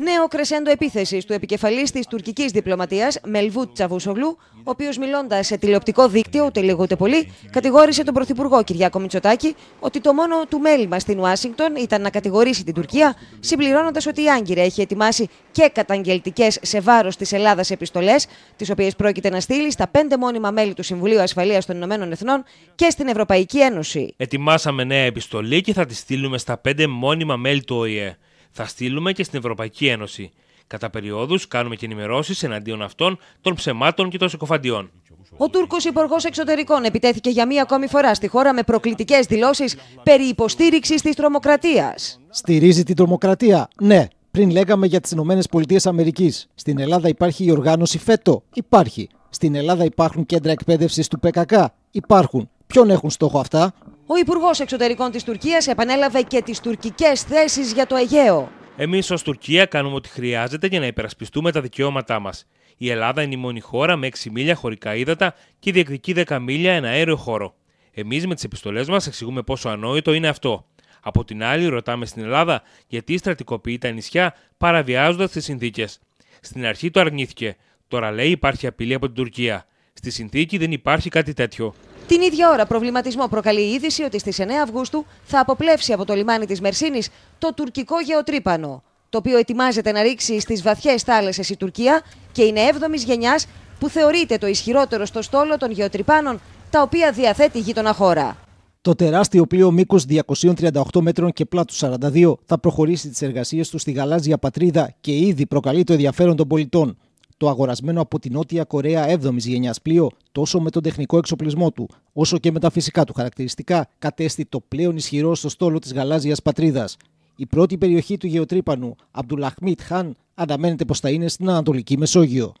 Νέο κρεσέντο επίθεσης του επικεφαλής της τουρκικής διπλωματίας, Μελβούτ Τσαβούσογλου, ο οποίος μιλώντας σε τηλεοπτικό δίκτυο, ούτε λίγο ούτε πολύ, κατηγόρησε τον Πρωθυπουργό Κυριάκο Μητσοτάκη ότι το μόνο του μέλημα στην Ουάσιγκτον ήταν να κατηγορήσει την Τουρκία, συμπληρώνοντας ότι η Άγκυρα έχει ετοιμάσει και καταγγελτικές σε βάρος της Ελλάδας επιστολές, τις οποίες πρόκειται να στείλει στα πέντε μόνιμα μέλη του Συμβουλίου Ασφαλείας των Ηνωμένων Εθνών και στην Ευρωπαϊκή Ένωση. Ετοιμάσαμε νέα επιστολή και θα τη στείλουμε στα πέντε μόνιμα μέλη του ΟΗΕ. Θα στείλουμε και στην Ευρωπαϊκή Ένωση. Κατά περιόδους κάνουμε και ενημερώσεις εναντίον αυτών των ψεμάτων και των συκοφαντιών. Ο Τούρκος Υπουργός Εξωτερικών επιτέθηκε για μία ακόμη φορά στη χώρα με προκλητικές δηλώσεις περί υποστήριξης της τρομοκρατίας. Στηρίζει την τρομοκρατία, ναι. Πριν λέγαμε για τις ΗΠΑ. Στην Ελλάδα υπάρχει η οργάνωση ΦΕΤΟ. Υπάρχει. Στην Ελλάδα υπάρχουν κέντρα εκπαίδευσης του ΠΚΚ. Υπάρχουν. Ποιον έχουν στόχο αυτά, ο Υπουργός Εξωτερικών της Τουρκίας επανέλαβε και τις τουρκικές θέσεις για το Αιγαίο. Εμείς ως Τουρκία κάνουμε ό,τι χρειάζεται για να υπερασπιστούμε τα δικαιώματά μας. Η Ελλάδα είναι η μόνη χώρα με 6 μίλια χωρικά ύδατα και διεκδικεί 10 μίλια ένα αέριο χώρο. Εμείς με τις επιστολές μας εξηγούμε πόσο ανόητο είναι αυτό. Από την άλλη, ρωτάμε στην Ελλάδα γιατί στρατικοποιεί τα νησιά παραβιάζοντας τις συνθήκες. Στην αρχή το αρνήθηκε. Τώρα λέει υπάρχει απειλή από την Τουρκία. Στη συνθήκη δεν υπάρχει κάτι τέτοιο. Την ίδια ώρα, προβληματισμό προκαλεί η είδηση ότι στις 9 Αυγούστου θα αποπλέψει από το λιμάνι της Μερσίνης το τουρκικό γεωτρύπανο, το οποίο ετοιμάζεται να ρίξει στις βαθιές θάλασσες η Τουρκία και είναι 7η γενιάς που θεωρείται το ισχυρότερο στο στόλο των γεωτρυπάνων τα οποία διαθέτει η γείτονα χώρα. Το τεράστιο πλοίο μήκο 238 μέτρων και πλάτου 42 θα προχωρήσει τις εργασίες του στη γαλάζια πατρίδα και ήδη προκαλεί το ενδιαφέρον των πολιτών το αγορασμένο από την Νότια Κορέα 7η γενιάς πλοίο τόσο με τον τεχνικό εξοπλισμό του, όσο και με τα φυσικά του χαρακτηριστικά, κατέστη το πλέον ισχυρό στο στόλο της γαλάζιας πατρίδας. Η πρώτη περιοχή του γεωτρύπανου, Αμπτουλαχμίτ Χαν, αναμένεται πως θα είναι στην Ανατολική Μεσόγειο.